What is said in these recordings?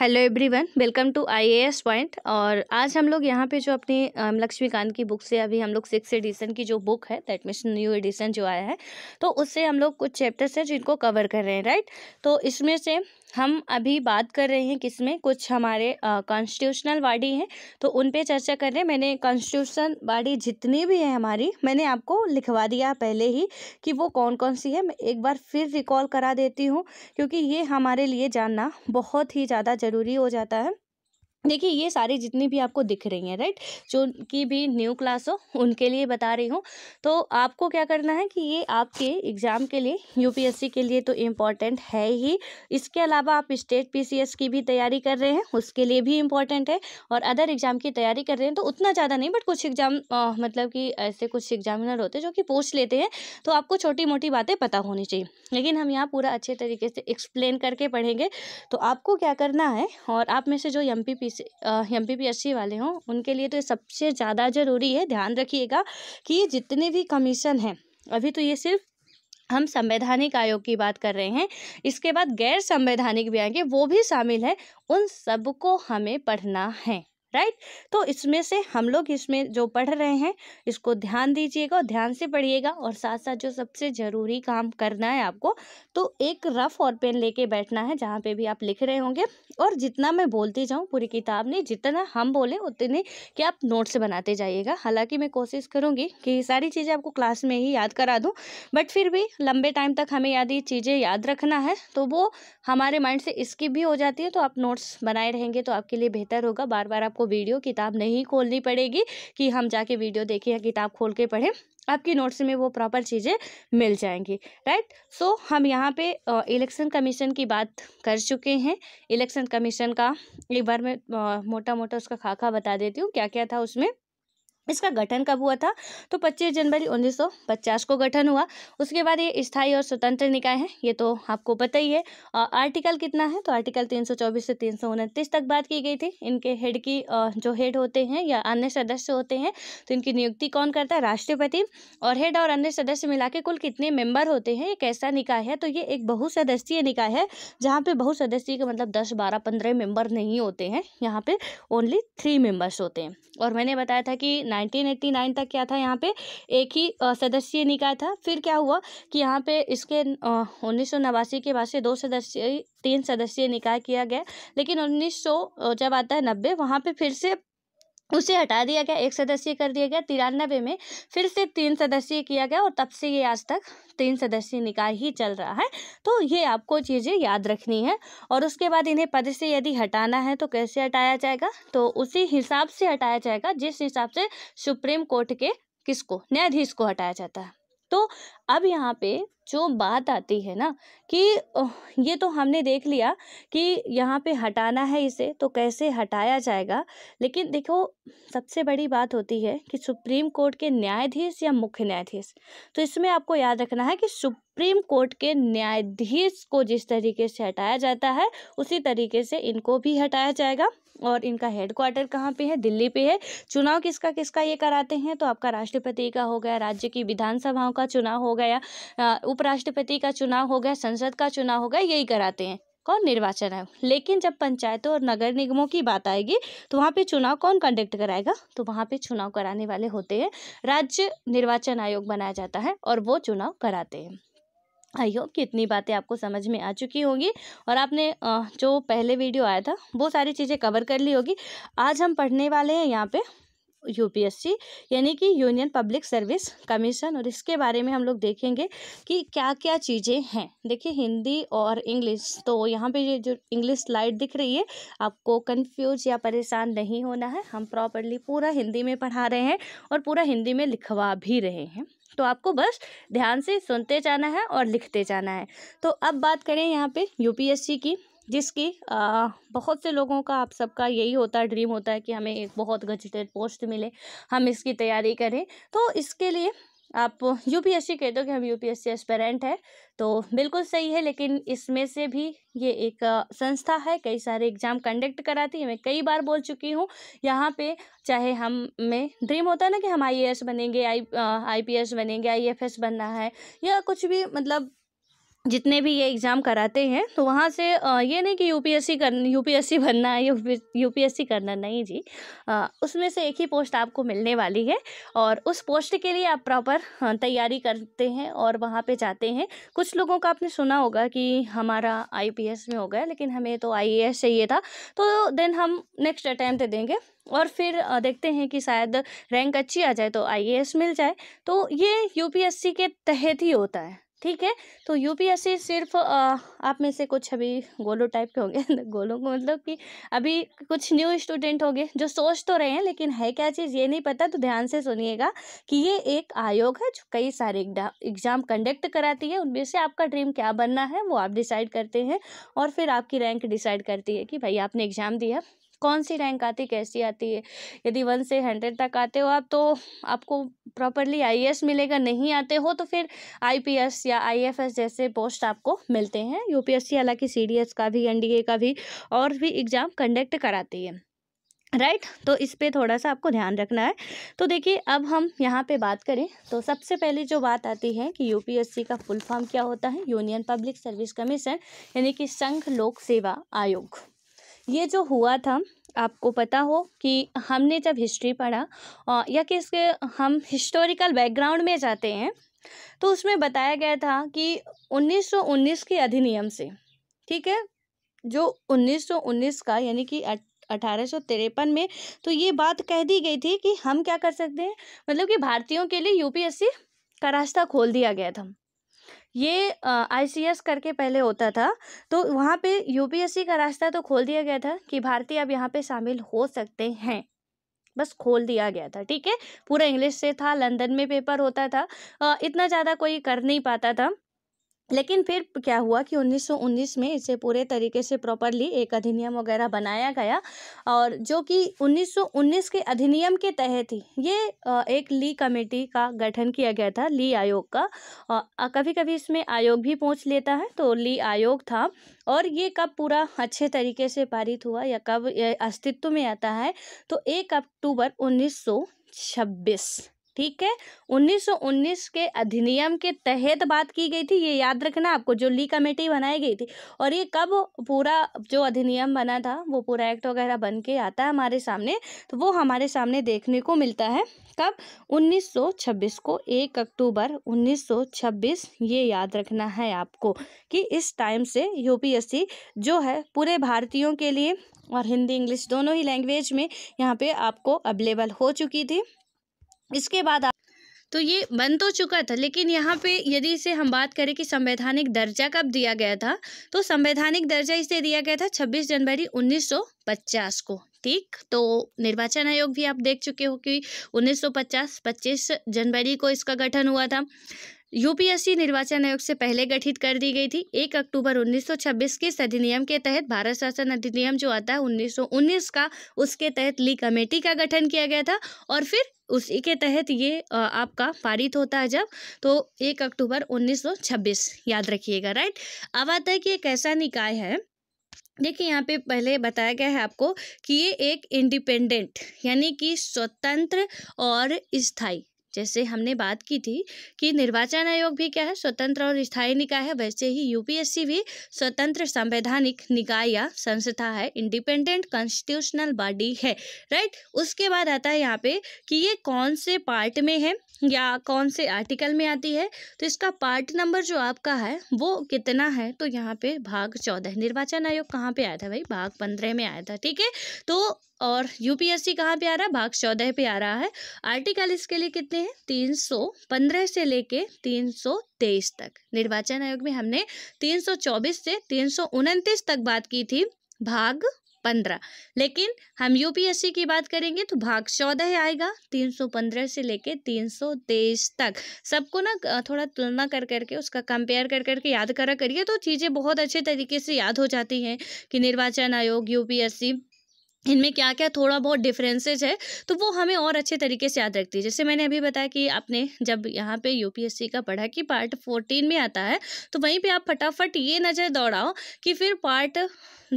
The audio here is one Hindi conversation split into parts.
Hello everyone welcome to IAS point और आज हम लोग यहाँ पे जो अपनी लक्ष्मीकांत की बुक से अभी हम लोग सिक्स एडिशन की जो बुक है दैट मीन्स न्यू एडिशन जो आया है तो उससे हम लोग कुछ चैप्टर्स हैं जिनको कवर कर रहे हैं राइट तो इसमें से हम अभी बात कर रहे हैं किसमें कुछ हमारे कॉन्स्टिट्यूशनल बॉडी हैं तो उन पर चर्चा कर रहे हैं मैंने कॉन्स्टिट्यूशन बॉडी जितनी भी है हमारी मैंने आपको लिखवा दिया पहले ही कि वो कौन कौन सी है मैं एक बार फिर रिकॉल करा देती हूँ क्योंकि ये हमारे लिए जानना बहुत ही ज़्यादा जरूरी हो जाता है देखिए ये सारी जितनी भी आपको दिख रही हैं राइट जो की भी न्यू क्लास हो उनके लिए बता रही हूँ तो आपको क्या करना है कि ये आपके एग्ज़ाम के लिए यूपीएससी के लिए तो इम्पॉर्टेंट है ही इसके अलावा आप स्टेट पीसीएस की भी तैयारी कर रहे हैं उसके लिए भी इम्पॉर्टेंट है और अदर एग्ज़ाम की तैयारी कर रहे हैं तो उतना ज़्यादा नहीं बट कुछ एग्ज़ाम मतलब कि ऐसे कुछ एग्जामिनर होते हैं जो कि पूछ लेते हैं तो आपको छोटी मोटी बातें पता होनी चाहिए लेकिन हम यहाँ पूरा अच्छे तरीके से एक्सप्लेन करके पढ़ेंगे तो आपको क्या करना है और आप में से जो M P P M B वाले हों उनके लिए तो सबसे ज़्यादा ज़रूरी है ध्यान रखिएगा कि जितने भी कमीशन हैं अभी तो ये सिर्फ हम संवैधानिक आयोग की बात कर रहे हैं इसके बाद गैर संवैधानिक भी आएंगे वो भी शामिल है उन सबको हमें पढ़ना है राइट तो इसमें से हम लोग इसमें जो पढ़ रहे हैं इसको ध्यान दीजिएगा और ध्यान से पढ़िएगा और साथ साथ जो सबसे ज़रूरी काम करना है आपको तो एक रफ और पेन लेके बैठना है जहाँ पे भी आप लिख रहे होंगे और जितना मैं बोलती जाऊँ पूरी किताब नहीं जितना हम बोलें उतने कि आप नोट्स बनाते जाइएगा हालाँकि मैं कोशिश करूँगी कि सारी चीज़ें आपको क्लास में ही याद करा दूँ बट फिर भी लंबे टाइम तक हमें ये चीज़ें याद रखना है तो वो हमारे माइंड से स्किप भी हो जाती है तो आप नोट्स बनाए रहेंगे तो आपके लिए बेहतर होगा बार बार आपको आपको वीडियो किताब नहीं खोलनी पड़ेगी कि हम जाके वीडियो देखें या किताब खोल के पढ़ें आपकी नोट्स में वो प्रॉपर चीज़ें मिल जाएंगी राइट सो so, हम यहाँ पे इलेक्शन कमीशन की बात कर चुके हैं इलेक्शन कमीशन का एक बार मैं मोटा मोटा उसका खाका बता देती हूँ क्या क्या था उसमें इसका गठन कब हुआ था तो 25 जनवरी 1950 को गठन हुआ उसके बाद ये स्थायी और स्वतंत्र निकाय है ये तो आपको पता ही है और आर्टिकल कितना है तो आर्टिकल 324 से तीन तक बात की गई थी इनके हेड की जो हेड होते हैं या अन्य सदस्य होते हैं तो इनकी नियुक्ति कौन करता है राष्ट्रपति और हेड और अन्य सदस्य मिला के कुल कितने मेम्बर होते हैं ये कैसा निकाय है तो ये एक बहुसदस्यीय निकाय है जहाँ पर बहुसदस्यीय का मतलब दस बारह पंद्रह मेम्बर नहीं होते हैं यहाँ पर ओनली थ्री मेम्बर्स होते हैं और मैंने बताया था कि 1989 तक क्या था यहाँ पे एक ही सदस्यीय निकाय था फिर क्या हुआ कि यहाँ पे इसके उन्नीस के बाद से दो सदस्यीय तीन सदस्यीय निकाय किया गया लेकिन उन्नीस जब आता है नब्बे वहाँ पे फिर से उसे हटा दिया गया एक सदस्य कर दिया गया तिरानबे में फिर से तीन सदस्यीय किया गया और तब से ये आज तक तीन सदस्यीय निकाय ही चल रहा है तो ये आपको चीज़ें याद रखनी है और उसके बाद इन्हें पद से यदि हटाना है तो कैसे हटाया जाएगा तो उसी हिसाब से हटाया जाएगा जिस हिसाब से सुप्रीम कोर्ट के किसको न्यायाधीश को हटाया जाता है तो अब यहाँ पे जो बात आती है ना कि ये तो हमने देख लिया कि यहाँ पे हटाना है इसे तो कैसे हटाया जाएगा लेकिन देखो सबसे बड़ी बात होती है कि सुप्रीम कोर्ट के न्यायाधीश या मुख्य न्यायाधीश तो इसमें आपको याद रखना है कि सुप्रीम कोर्ट के न्यायाधीश को जिस तरीके से हटाया जाता है उसी तरीके से इनको भी हटाया जाएगा और इनका हेडक्वार्टर कहाँ पे है दिल्ली पे है चुनाव किसका किसका ये कराते हैं तो आपका राष्ट्रपति का हो गया राज्य की विधानसभाओं का चुनाव हो गया गया उपराष्ट्रपति का चुनाव हो गया संसद का चुनाव हो गया यही कराते हैं कौन निर्वाचन है लेकिन जब पंचायतों और नगर निगमों की बात आएगी तो वहाँ पे चुनाव कौन कंडक्ट कराएगा तो वहाँ पे चुनाव कराने वाले होते हैं राज्य निर्वाचन आयोग बनाया जाता है और वो चुनाव कराते हैं आई होप कितनी बातें आपको समझ में आ चुकी होंगी और आपने जो पहले वीडियो आया था वो सारी चीज़ें कवर कर ली होगी आज हम पढ़ने वाले हैं यहाँ पर यूपीएससी यानी कि यूनियन पब्लिक सर्विस कमीशन और इसके बारे में हम लोग देखेंगे कि क्या क्या चीज़ें हैं देखिए हिंदी और इंग्लिश तो यहाँ पे ये जो इंग्लिश स्लाइड दिख रही है आपको कंफ्यूज या परेशान नहीं होना है हम प्रॉपरली पूरा हिंदी में पढ़ा रहे हैं और पूरा हिंदी में लिखवा भी रहे हैं तो आपको बस ध्यान से सुनते जाना है और लिखते जाना है तो अब बात करें यहाँ पे यूपीएससी की जिसकी आ, बहुत से लोगों का आप सबका यही होता है ड्रीम होता है कि हमें एक बहुत गजटेड पोस्ट मिले हम इसकी तैयारी करें तो इसके लिए आप यूपीएससी कह दो कि हम यूपीएससी एस्पेरेंट है तो बिल्कुल सही है लेकिन इसमें से भी ये एक संस्था है कई सारे एग्ज़ाम कंडक्ट कराती है मैं कई बार बोल चुकी हूँ यहाँ पे चाहे हम में ड्रीम होता है ना कि हम आईएएस बनेंगे आई आईपीएस बनेंगे आईएफएस बनना है या कुछ भी मतलब जितने भी ये एग्ज़ाम कराते हैं तो वहाँ से ये नहीं कि यूपीएससी कर यूपीएससी बनना है यूपीएससी करना नहीं जी उसमें से एक ही पोस्ट आपको मिलने वाली है और उस पोस्ट के लिए आप प्रॉपर तैयारी करते हैं और वहाँ पे जाते हैं कुछ लोगों का आपने सुना होगा कि हमारा आईपीएस में हो गया लेकिन हमें तो आई चाहिए था तो देन हम नेक्स्ट अटैम्प्ट देंगे और फिर देखते हैं कि शायद रैंक अच्छी आ जाए तो आई मिल जाए तो ये यू के तहत ही होता है ठीक है तो यूपीएससी सिर्फ आ, आप में से कुछ अभी गोलो टाइप के होंगे गोलों को मतलब कि अभी कुछ न्यू स्टूडेंट होंगे जो सोच तो रहे हैं लेकिन है क्या चीज़ ये नहीं पता तो ध्यान से सुनिएगा कि ये एक आयोग है जो कई सारे एग्जाम कंडक्ट कराती है उनमें से आपका ड्रीम क्या बनना है वो आप डिसाइड करते हैं और फिर आपकी रैंक डिसाइड करती है कि भाई आपने एग्ज़ाम दिया कौन सी रैंक आती कैसी आती है यदि वन से हंड्रेड तक आते हो आप तो आपको प्रॉपरली आई मिलेगा नहीं आते हो तो फिर आई या आई जैसे पोस्ट आपको मिलते हैं यू हालांकि सी का भी एन का भी और भी एग्ज़ाम कंडक्ट कराती है राइट right? तो इस पे थोड़ा सा आपको ध्यान रखना है तो देखिए अब हम यहाँ पे बात करें तो सबसे पहले जो बात आती है कि यूपीएससी का फुल फॉर्म क्या होता है यूनियन पब्लिक सर्विस कमीशन यानी कि संघ लोक सेवा आयोग ये जो हुआ था आपको पता हो कि हमने जब हिस्ट्री पढ़ा या कि इसके हम हिस्टोरिकल बैकग्राउंड में जाते हैं तो उसमें बताया गया था कि 1919 के अधिनियम से ठीक है जो 1919 का यानी कि अठारह में तो ये बात कह दी गई थी कि हम क्या कर सकते हैं मतलब कि भारतीयों के लिए यूपीएससी का रास्ता खोल दिया गया था ये आईसीएस करके पहले होता था तो वहाँ पे यूपीएससी का रास्ता तो खोल दिया गया था कि भारतीय अब यहाँ पे शामिल हो सकते हैं बस खोल दिया गया था ठीक है पूरा इंग्लिश से था लंदन में पेपर होता था इतना ज़्यादा कोई कर नहीं पाता था लेकिन फिर क्या हुआ कि 1919 में इसे पूरे तरीके से प्रॉपरली एक अधिनियम वगैरह बनाया गया और जो कि 1919 के अधिनियम के तहत ही ये एक ली कमेटी का गठन किया गया था ली आयोग का और कभी कभी इसमें आयोग भी पहुंच लेता है तो ली आयोग था और ये कब पूरा अच्छे तरीके से पारित हुआ या कब अस्तित्व में आता है तो एक अक्टूबर उन्नीस ठीक है 1919 के अधिनियम के तहत बात की गई थी ये याद रखना आपको जो ली कमेटी बनाई गई थी और ये कब पूरा जो अधिनियम बना था वो पूरा एक्ट वगैरह बन के आता है हमारे सामने तो वो हमारे सामने देखने को मिलता है कब 1926 को 1 अक्टूबर 1926 ये याद रखना है आपको कि इस टाइम से यूपीएससी जो है पूरे भारतीयों के लिए और हिंदी इंग्लिश दोनों ही लैंग्वेज में यहाँ पे आपको अवेलेबल हो चुकी थी इसके बाद तो ये बन तो चुका था लेकिन यहाँ पे यदि इसे हम बात करें कि संवैधानिक दर्जा कब दिया गया था तो संवैधानिक दर्जा इसे दिया गया था 26 जनवरी 1950 को ठीक तो निर्वाचन आयोग भी आप देख चुके हो कि 1950 25 जनवरी को इसका गठन हुआ था यूपीएससी निर्वाचन आयोग से पहले गठित कर दी गई थी एक अक्टूबर 1926 के इस अधिनियम के तहत भारत शासन अधिनियम जो आता है 1919 का उसके तहत ली कमेटी का गठन किया गया था और फिर उसी के तहत ये आपका पारित होता है जब तो एक अक्टूबर 1926 याद रखिएगा राइट अब आता है कि एक ऐसा निकाय है देखिए यहाँ पे पहले बताया गया है आपको कि ये एक इंडिपेंडेंट यानी कि स्वतंत्र और स्थाई जैसे हमने बात की थी कि निर्वाचन आयोग भी क्या है स्वतंत्र और स्थायी निकाय है वैसे ही यूपीएससी भी स्वतंत्र संवैधानिक निकाय या संस्था है इंडिपेंडेंट कॉन्स्टिट्यूशनल बॉडी है राइट उसके बाद आता है यहाँ पे कि ये कौन से पार्ट में है या कौन से आर्टिकल में आती है तो इसका पार्ट नंबर जो आपका है वो कितना है तो यहाँ पे भाग चौदह निर्वाचन आयोग कहाँ पे आया था भाई भाग पंद्रह में आया था ठीक है तो और यूपीएससी कहाँ पे आ रहा है भाग चौदह पे आ रहा है आर्टिकल इसके लिए कितने हैं तीन सौ पंद्रह से लेके तीन सौ तेईस तक निर्वाचन आयोग में हमने तीन सौ चौबीस से तीन सौ उनतीस तक बात की थी भाग पंद्रह लेकिन हम यूपीएससी की बात करेंगे तो भाग चौदह आएगा तीन सौ पंद्रह से लेके तीन सौ तेईस तक सबको ना थोड़ा तुलना कर करके उसका कंपेयर कर करके याद करा करिए तो चीज़ें बहुत अच्छे तरीके से याद हो जाती हैं कि निर्वाचन आयोग यूपीएससी इनमें क्या क्या थोड़ा बहुत डिफरेंसेज है तो वो हमें और अच्छे तरीके से याद रखती है जैसे मैंने अभी बताया कि आपने जब यहाँ पे यूपीएससी का पढ़ा कि पार्ट फोर्टीन में आता है तो वहीं पे आप फटाफट ये नज़र दौड़ाओ कि फिर पार्ट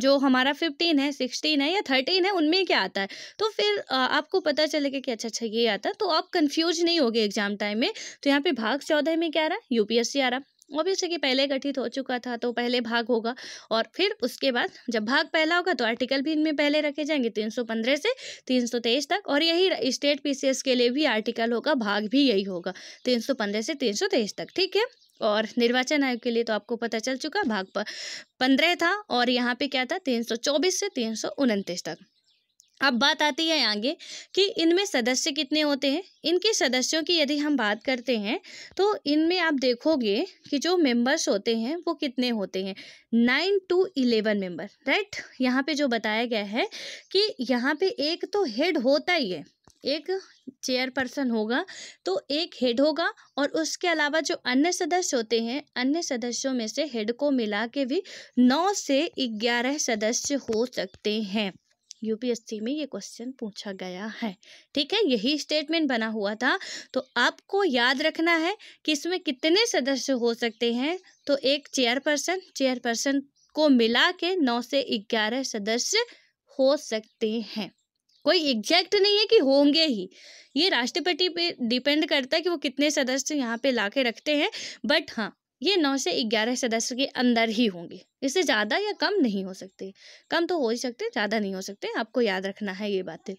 जो हमारा फिफ्टीन है सिक्सटीन है या थर्टीन है उनमें क्या आता है तो फिर आपको पता चलेगा कि अच्छा अच्छा ये आता है तो आप कन्फ्यूज नहीं होगे एग्जाम टाइम में तो यहाँ पर भाग चौदह में क्या आ रहा है यूपीएससी आ रहा ऑब्वियसली कि पहले गठित हो चुका था तो पहले भाग होगा और फिर उसके बाद जब भाग पहला होगा तो आर्टिकल भी इनमें पहले रखे जाएंगे 315 से 323 तक और यही स्टेट पीसीएस के लिए भी आर्टिकल होगा भाग भी यही होगा 315 से 323 तक ठीक है और निर्वाचन आयोग के लिए तो आपको पता चल चुका भाग पंद्रह था और यहाँ पे क्या था चौबीस से तीन तक अब बात आती है आगे कि इनमें सदस्य कितने होते हैं इनके सदस्यों की यदि हम बात करते हैं तो इनमें आप देखोगे कि जो मेंबर्स होते हैं वो कितने होते हैं nine two eleven member right यहाँ पे जो बताया गया है कि यहाँ पे एक तो हेड होता ही है एक चेयर पर्सन होगा तो एक हेड होगा और उसके अलावा जो अन्य सदस्य होते हैं अन्य सदस्यों में से हेड को मिला के भी नौ से ग्यारह सदस्य हो सकते हैं यूपीएससी में ये क्वेश्चन पूछा गया है ठीक है यही स्टेटमेंट बना हुआ था तो आपको याद रखना है कि इसमें कितने सदस्य हो सकते हैं तो एक चेयरपर्सन चेयरपर्सन को मिला के नौ से ग्यारह सदस्य हो सकते हैं कोई एग्जैक्ट नहीं है कि होंगे ही ये राष्ट्रपति पे डिपेंड करता है कि वो कितने सदस्य यहाँ पे लाके रखते हैं बट हाँ ये नौ से ग्यारह सदस्य के अंदर ही होंगे इससे ज़्यादा या कम नहीं हो सकते कम तो हो ही सकते ज़्यादा नहीं हो सकते आपको याद रखना है ये बातें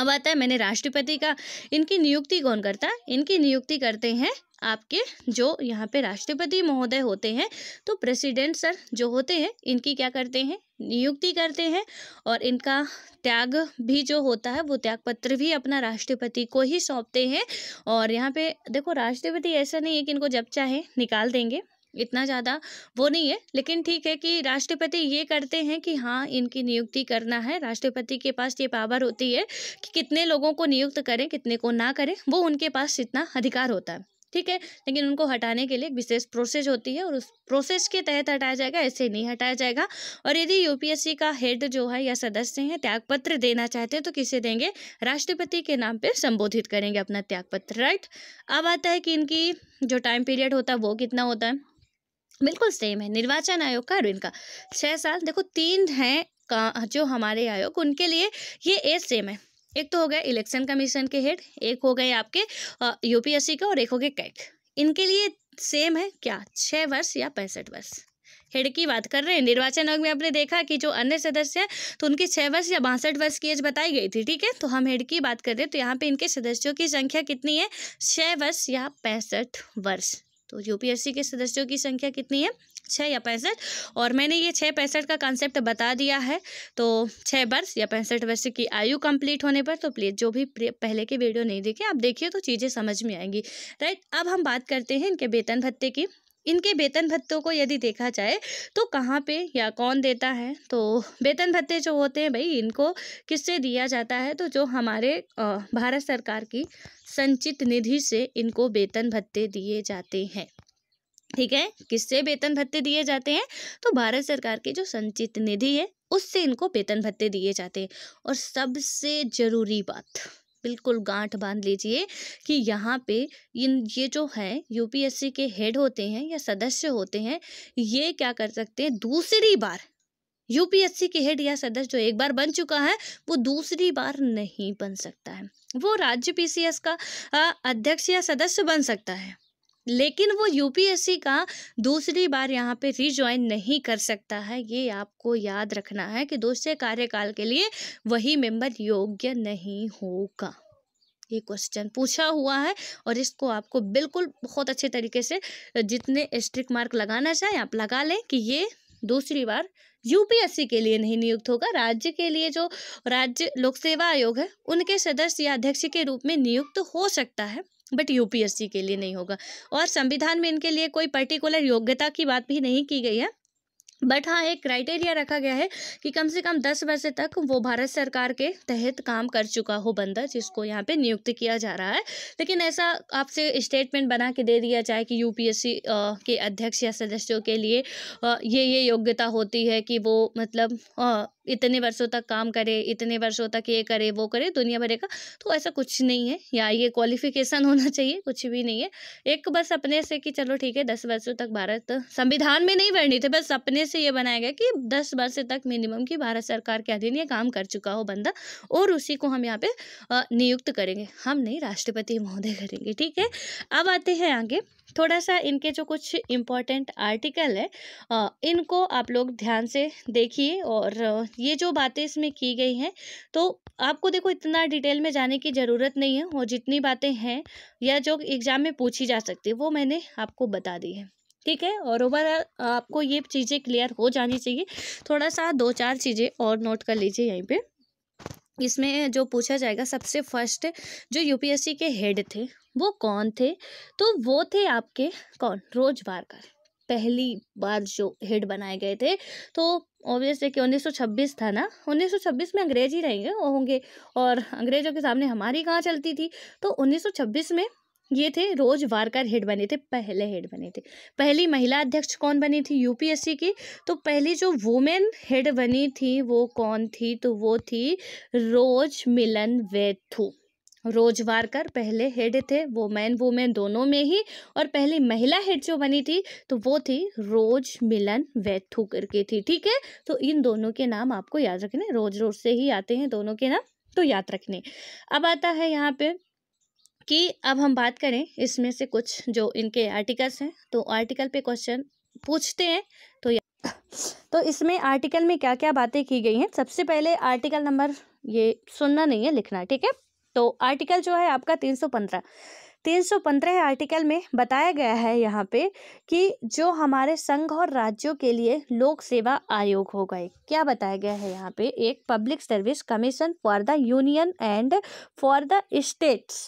अब आता है मैंने राष्ट्रपति का इनकी नियुक्ति कौन करता है इनकी नियुक्ति करते हैं आपके जो यहाँ पे राष्ट्रपति महोदय होते हैं तो प्रेसिडेंट सर जो होते हैं इनकी क्या करते हैं नियुक्ति करते हैं और इनका त्याग भी जो होता है वो त्याग पत्र भी अपना राष्ट्रपति को ही सौंपते हैं और यहाँ पे देखो राष्ट्रपति ऐसा नहीं है कि इनको जब चाहे निकाल देंगे इतना ज़्यादा वो नहीं है लेकिन ठीक है कि राष्ट्रपति ये करते हैं कि हाँ इनकी नियुक्ति करना है राष्ट्रपति के पास ये पावर होती है कि कितने लोगों को नियुक्त करें कितने को ना करें वो उनके पास इतना अधिकार होता है ठीक है लेकिन उनको हटाने के लिए एक विशेष प्रोसेस होती है और उस प्रोसेस के तहत हटाया जाएगा ऐसे नहीं हटाया जाएगा और यदि यूपीएससी का हेड जो है या सदस्य हैं त्यागपत्र देना चाहते हैं तो किसे देंगे राष्ट्रपति के नाम पर संबोधित करेंगे अपना त्यागपत्र राइट अब आता है कि इनकी जो टाइम पीरियड होता है वो कितना होता है बिल्कुल सेम है निर्वाचन आयोग का और इनका छः साल देखो तीन हैं का जो हमारे आयोग उनके लिए ये एज सेम है एक तो हो गया इलेक्शन कमीशन के हेड एक हो गए आपके यूपीएससी के और एक हो गए कैट इनके लिए सेम है क्या छः वर्ष या पैंसठ वर्ष हेड की बात कर रहे हैं निर्वाचन आयोग में आपने देखा कि जो अन्य सदस्य हैं तो उनकी छः वर्ष या बासठ वर्ष की एज बताई गई थी ठीक है तो हम हेड की बात कर रहे हैं तो यहाँ पे इनके सदस्यों की संख्या कितनी है छः वर्ष या पैंसठ वर्ष तो यूपीएससी के सदस्यों की संख्या कितनी है छः या पैंसठ और मैंने ये छः पैंसठ का कॉन्सेप्ट बता दिया है तो छः वर्ष या पैंसठ वर्ष की आयु कंप्लीट होने पर तो प्लीज़ जो भी पहले के वीडियो नहीं देखे आप देखिए तो चीज़ें समझ में आएंगी राइट अब हम बात करते हैं इनके वेतन भत्ते की इनके वेतन भत्तों को यदि देखा जाए तो कहाँ पे या कौन देता है तो वेतन भत्ते जो होते हैं भाई इनको किससे दिया जाता है तो जो हमारे भारत सरकार की संचित निधि से इनको वेतन भत्ते दिए जाते हैं ठीक है किससे वेतन भत्ते दिए जाते हैं तो भारत सरकार के जो संचित निधि है उससे इनको वेतन भत्ते दिए जाते हैं और सबसे ज़रूरी बात बिल्कुल गांठ बांध लीजिए कि यहाँ पे इन ये जो हैं यूपीएससी के हेड होते हैं या सदस्य होते हैं ये क्या कर सकते हैं दूसरी बार यूपीएससी के हेड या सदस्य जो एक बार बन चुका है वो दूसरी बार नहीं बन सकता है वो राज्य पीसीएस का अध्यक्ष या सदस्य बन सकता है लेकिन वो यूपीएससी का दूसरी बार यहाँ पे रिज्वाइन नहीं कर सकता है ये आपको याद रखना है कि दूसरे कार्यकाल के लिए वही मेंबर योग्य नहीं होगा ये क्वेश्चन पूछा हुआ है और इसको आपको बिल्कुल बहुत अच्छे तरीके से जितने स्ट्रिक मार्क लगाना चाहे आप लगा लें कि ये दूसरी बार यूपीएससी के लिए नहीं नियुक्त होगा राज्य के लिए जो राज्य लोक सेवा आयोग है उनके सदस्य या अध्यक्ष के रूप में नियुक्त हो सकता है बट यूपीएससी के लिए नहीं होगा और संविधान में इनके लिए कोई पर्टिकुलर योग्यता की बात भी नहीं की गई है बट हाँ एक क्राइटेरिया रखा गया है कि कम से कम दस वर्ष तक वो भारत सरकार के तहत काम कर चुका हो बंदा जिसको यहाँ पे नियुक्त किया जा रहा है लेकिन ऐसा आपसे स्टेटमेंट बना के दे दिया जाए कि यूपीएससी के अध्यक्ष या सदस्यों के लिए ये ये योग्यता होती है कि वो मतलब इतने वर्षों तक काम करे इतने वर्षों तक ये करे वो करे दुनिया भरे का तो ऐसा कुछ नहीं है या ये क्वालिफिकेशन होना चाहिए कुछ भी नहीं है एक बस अपने से कि चलो ठीक है दस वर्षों तक भारत संविधान में नहीं वर्णित है बस अपने से ये बनाया गया कि दस वर्ष तक मिनिमम की भारत सरकार के अधीन ये काम कर चुका हो बंदा और उसी को हम यहाँ पे नियुक्त करेंगे हम नहीं राष्ट्रपति महोदय करेंगे ठीक है अब आते हैं आगे थोड़ा सा इनके जो कुछ इम्पॉर्टेंट आर्टिकल है इनको आप लोग ध्यान से देखिए और ये जो बातें इसमें की गई हैं तो आपको देखो इतना डिटेल में जाने की ज़रूरत नहीं है और जितनी बातें हैं या जो एग्ज़ाम में पूछी जा सकती है वो मैंने आपको बता दी है ठीक है और ओवरऑल आपको ये चीज़ें क्लियर हो जानी चाहिए थोड़ा सा दो चार चीज़ें और नोट कर लीजिए यहीं पर इसमें जो पूछा जाएगा सबसे फर्स्ट जो यूपीएससी के हेड थे वो कौन थे तो वो थे आपके कौन रोज वारकर पहली बार जो हेड बनाए गए थे तो ऑब्वियस है कि 1926 था ना 1926 में अंग्रेज ही रहेंगे होंगे और अंग्रेजों के सामने हमारी कहाँ चलती थी तो 1926 में ये थे रोज वारकर हेड बने थे पहले हेड बने थे पहली महिला अध्यक्ष कौन बनी थी यूपीएससी की तो पहली जो वुमेन हेड बनी थी वो कौन थी तो वो थी रोज मिलन वेथू रोजवार कर पहले हेड थे वो मैन वुमेन दोनों में ही और पहली महिला हेड जो बनी थी तो वो थी रोज मिलन वैथू करके थी ठीक है तो इन दोनों के नाम आपको याद रखने रोज रोज से ही आते हैं दोनों के नाम तो याद रखने अब आता है यहाँ पे कि अब हम बात करें इसमें से कुछ जो इनके आर्टिकल्स हैं तो आर्टिकल पे क्वेश्चन पूछते हैं तो तो इसमें आर्टिकल में क्या क्या बातें की गई हैं सबसे पहले आर्टिकल नंबर ये सुनना नहीं है लिखना ठीक है तो आर्टिकल जो है आपका तीन सौ पंद्रह तीन सौ पंद्रह आर्टिकल में बताया गया है यहाँ पे कि जो हमारे संघ और राज्यों के लिए लोक सेवा आयोग हो गए क्या बताया गया है यहाँ पे एक public service commission for the union and for the states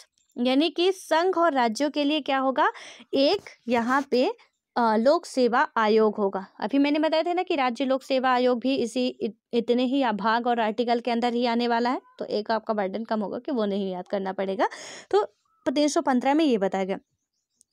यानी कि संघ और राज्यों के लिए क्या होगा एक यहाँ पे लोक सेवा आयोग होगा अभी मैंने बताया था ना कि राज्य लोक सेवा आयोग भी इसी इतने ही भाग और आर्टिकल के अंदर ही आने वाला है तो एक आपका बर्डन कम होगा कि वो नहीं याद करना पड़ेगा तो तीन सौ पंद्रह में ये बताया गया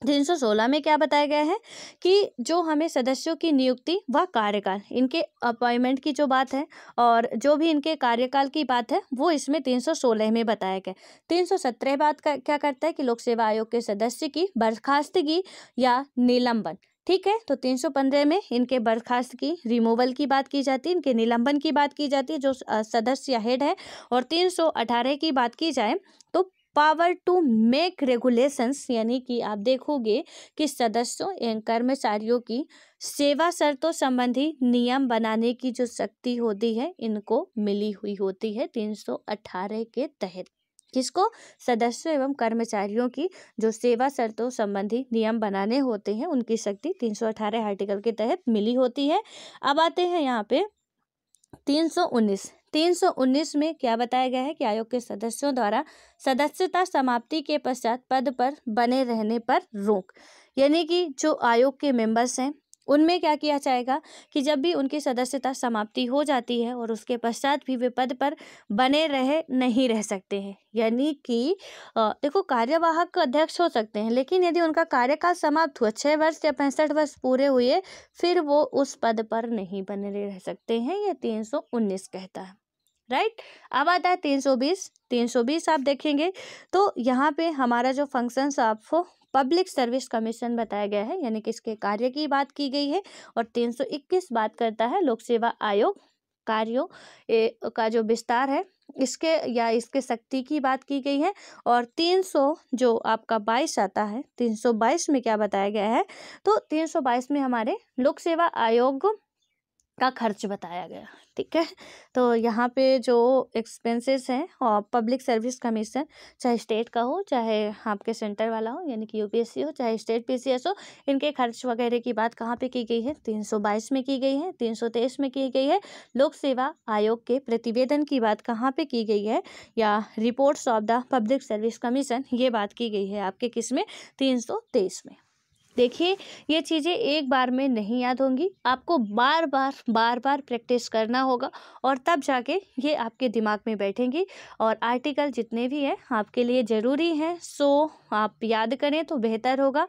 तीन सौ सोलह में क्या बताया गया है कि जो हमें सदस्यों की नियुक्ति व कार्यकाल इनके अपॉइंटमेंट की जो बात है और जो भी इनके कार्यकाल की बात है वो इसमें तीन सौ सोलह में बताया गया तीन सौ सत्रह बात का, क्या करता है कि लोक सेवा आयोग के सदस्य की बर्खास्तगी या निलंबन ठीक है तो 315 में इनके बर्खास्त की रिमूवल की बात की जाती है इनके निलंबन की बात की जाती है जो सदस्य हेड है और 318 की बात की जाए तो पावर टू मेक रेगुलेशंस यानी कि आप देखोगे कि सदस्यों एवं कर्मचारियों की सेवा शर्तों संबंधी नियम बनाने की जो शक्ति होती है इनको मिली हुई होती है 318 के तहत किसको सदस्यों एवं कर्मचारियों की जो सेवा शर्तों संबंधी नियम बनाने होते हैं उनकी शक्ति तीन सौ अठारह आर्टिकल के तहत मिली होती है अब आते हैं यहाँ पे तीन सौ उन्नीस तीन सौ उन्नीस में क्या बताया गया है कि आयोग के सदस्यों द्वारा सदस्यता समाप्ति के पश्चात पद पर बने रहने पर रोक यानी कि जो आयोग के मेंबर्स हैं उनमें क्या किया जाएगा कि जब भी उनकी सदस्यता समाप्ति हो जाती है और उसके पश्चात भी वे पद पर बने रहे नहीं रह सकते हैं यानी कि देखो कार्यवाहक अध्यक्ष हो सकते हैं लेकिन यदि उनका कार्यकाल समाप्त हुआ छः वर्ष या पैंसठ वर्ष पूरे हुए फिर वो उस पद पर नहीं बने रह सकते हैं ये तीन सौ उन्नीस कहता है राइट अब आता है तीन सौ बीस तीन सौ बीस आप देखेंगे तो यहाँ पे हमारा जो फंक्शन आपको पब्लिक सर्विस कमीशन बताया गया है यानी कि इसके कार्य की बात की गई है और 321 बात करता है लोक सेवा आयोग कार्यों का जो विस्तार है इसके या इसके शक्ति की बात की गई है और 300 जो आपका 22 आता है 322 में क्या बताया गया है तो 322 में हमारे लोक सेवा आयोग का खर्च बताया गया ठीक है तो यहाँ पे जो एक्सपेंसेस हैं और पब्लिक सर्विस कमीशन चाहे स्टेट का हो चाहे आपके सेंटर वाला हो यानी कि यूपीएससी हो चाहे स्टेट पीसीएस हो इनके खर्च वगैरह की बात कहाँ पे की गई है 322 में की गई है 323 में की गई है लोक सेवा आयोग के प्रतिवेदन की बात कहाँ पे की गई है या reports of the public service commission ये बात की गई है आपके किस में तीन में देखिए ये चीज़ें एक बार में नहीं याद होंगी आपको बार बार बार बार प्रैक्टिस करना होगा और तब जाके ये आपके दिमाग में बैठेंगी और आर्टिकल जितने भी हैं आपके लिए ज़रूरी हैं सो आप याद करें तो बेहतर होगा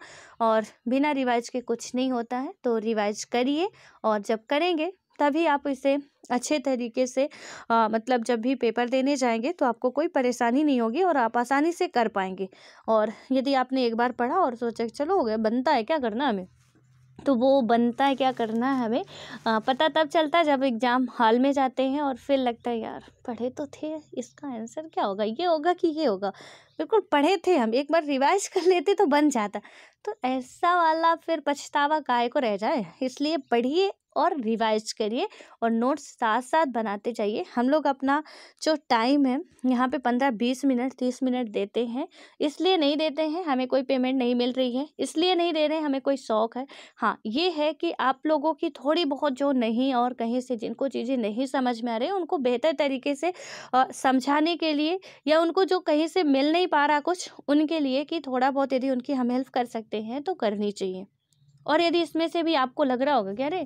और बिना रिवाइज के कुछ नहीं होता है तो रिवाइज करिए और जब करेंगे तभी आप इसे अच्छे तरीके से आ, मतलब जब भी पेपर देने जाएंगे तो आपको कोई परेशानी नहीं होगी और आप आसानी से कर पाएंगे और यदि आपने एक बार पढ़ा और सोचा चलो हो गया बनता है क्या करना हमें तो वो बनता है क्या करना है हमें आ, पता तब चलता है जब एग्ज़ाम हॉल में जाते हैं और फिर लगता है यार पढ़े तो थे इसका आंसर क्या होगा ये होगा कि ये होगा बिल्कुल पढ़े थे हम एक बार रिवाइज कर लेते तो बन जाता तो ऐसा वाला फिर पछतावा काय को रह जाए इसलिए पढ़िए और रिवाइज करिए और नोट्स साथ साथ बनाते जाइए हम लोग अपना जो टाइम है यहाँ पे पंद्रह बीस मिनट तीस मिनट देते हैं इसलिए नहीं देते हैं हमें कोई पेमेंट नहीं मिल रही है इसलिए नहीं दे रहे हैं हमें कोई शौक़ है हाँ ये है कि आप लोगों की थोड़ी बहुत जो नहीं और कहीं से जिनको चीज़ें नहीं समझ में आ रही उनको बेहतर तरीके से समझाने के लिए या उनको जो कहीं से मिल नहीं पा रहा कुछ उनके लिए कि थोड़ा बहुत यदि उनकी हम हेल्प कर सकते हैं तो करनी चाहिए और यदि इसमें से भी आपको लग रहा होगा कि अरे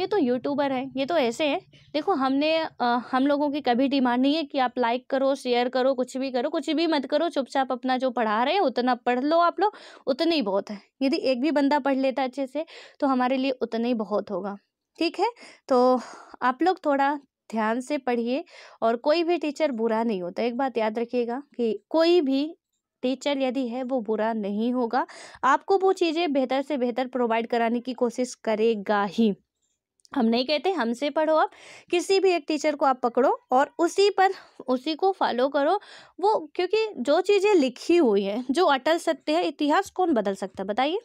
ये तो यूट्यूबर है ये तो ऐसे हैं देखो हमने आ, हम लोगों की कभी डिमांड नहीं है कि आप लाइक करो शेयर करो कुछ भी करो कुछ भी मत करो चुपचाप अपना जो पढ़ा रहे हैं उतना पढ़ लो आप लोग उतना ही बहुत है यदि एक भी बंदा पढ़ लेता अच्छे से तो हमारे लिए उतना ही बहुत होगा ठीक है तो आप लोग थोड़ा ध्यान से पढ़िए और कोई भी टीचर बुरा नहीं होता एक बात याद रखिएगा कि कोई भी टीचर यदि है वो बुरा नहीं होगा आपको वो चीज़ें बेहतर से बेहतर प्रोवाइड कराने की कोशिश करेगा ही हम नहीं कहते हमसे पढ़ो आप किसी भी एक टीचर को आप पकड़ो और उसी पर उसी को फॉलो करो वो क्योंकि जो चीज़ें लिखी हुई हैं जो अटल सत्य है इतिहास कौन बदल सकता है बताइए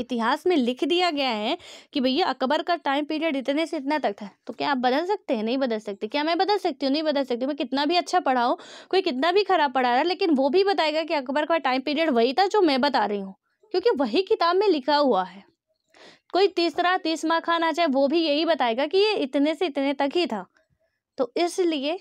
इतिहास में लिख दिया गया है कि भैया अकबर का टाइम पीरियड इतने से इतना तक था तो क्या आप बदल सकते हैं नहीं बदल सकते क्या मैं बदल सकती हूँ नहीं बदल सकती मैं कितना भी अच्छा पढ़ाऊँ कोई कितना भी खराब पढ़ा रहा है लेकिन वो भी बताएगा कि अकबर का टाइम पीरियड वही था जो मैं बता रही हूँ क्योंकि वही किताब में लिखा हुआ है कोई तीसरा तीसमा खान आ जाए वो भी यही बताएगा कि ये इतने से इतने तक ही था तो इसलिए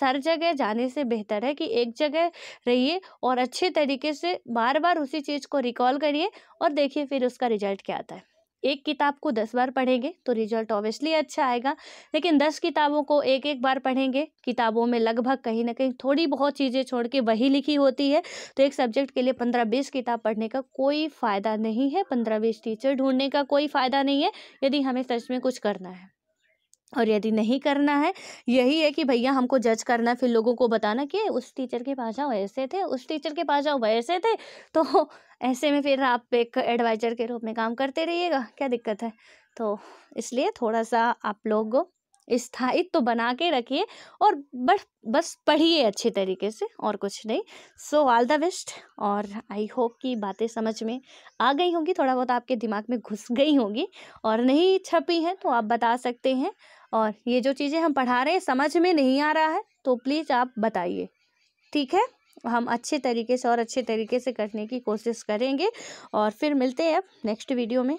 सर जगह जाने से बेहतर है कि एक जगह रहिए और अच्छे तरीके से बार बार उसी चीज़ को रिकॉल करिए और देखिए फिर उसका रिजल्ट क्या आता है एक किताब को दस बार पढ़ेंगे तो रिजल्ट ऑब्वियसली अच्छा आएगा लेकिन दस किताबों को एक एक बार पढ़ेंगे किताबों में लगभग कहीं ना कहीं थोड़ी बहुत चीज़ें छोड़ के वही लिखी होती है तो एक सब्जेक्ट के लिए पंद्रह बीस किताब पढ़ने का कोई फ़ायदा नहीं है पंद्रह बीस टीचर ढूंढने का कोई फ़ायदा नहीं है यदि हमें सच में कुछ करना है और यदि नहीं करना है यही है कि भैया हमको जज करना फिर लोगों को बताना कि उस टीचर के पास जाओ ऐसे थे उस टीचर के पास जाओ वैसे थे तो ऐसे में फिर आप एक एडवाइजर के रूप में काम करते रहिएगा क्या दिक्कत है तो इसलिए थोड़ा सा आप लोग स्थायित्व तो बना के रखिए और बस बस पढ़िए अच्छे तरीके से और कुछ नहीं सो ऑल द बेस्ट और आई होप कि बातें समझ में आ गई होंगी थोड़ा बहुत आपके दिमाग में घुस गई होंगी और नहीं छपी हैं तो आप बता सकते हैं और ये जो चीज़ें हम पढ़ा रहे हैं समझ में नहीं आ रहा है तो प्लीज़ आप बताइए ठीक है हम अच्छे तरीके से और अच्छे तरीके से करने की कोशिश करेंगे और फिर मिलते हैं अब नेक्स्ट वीडियो में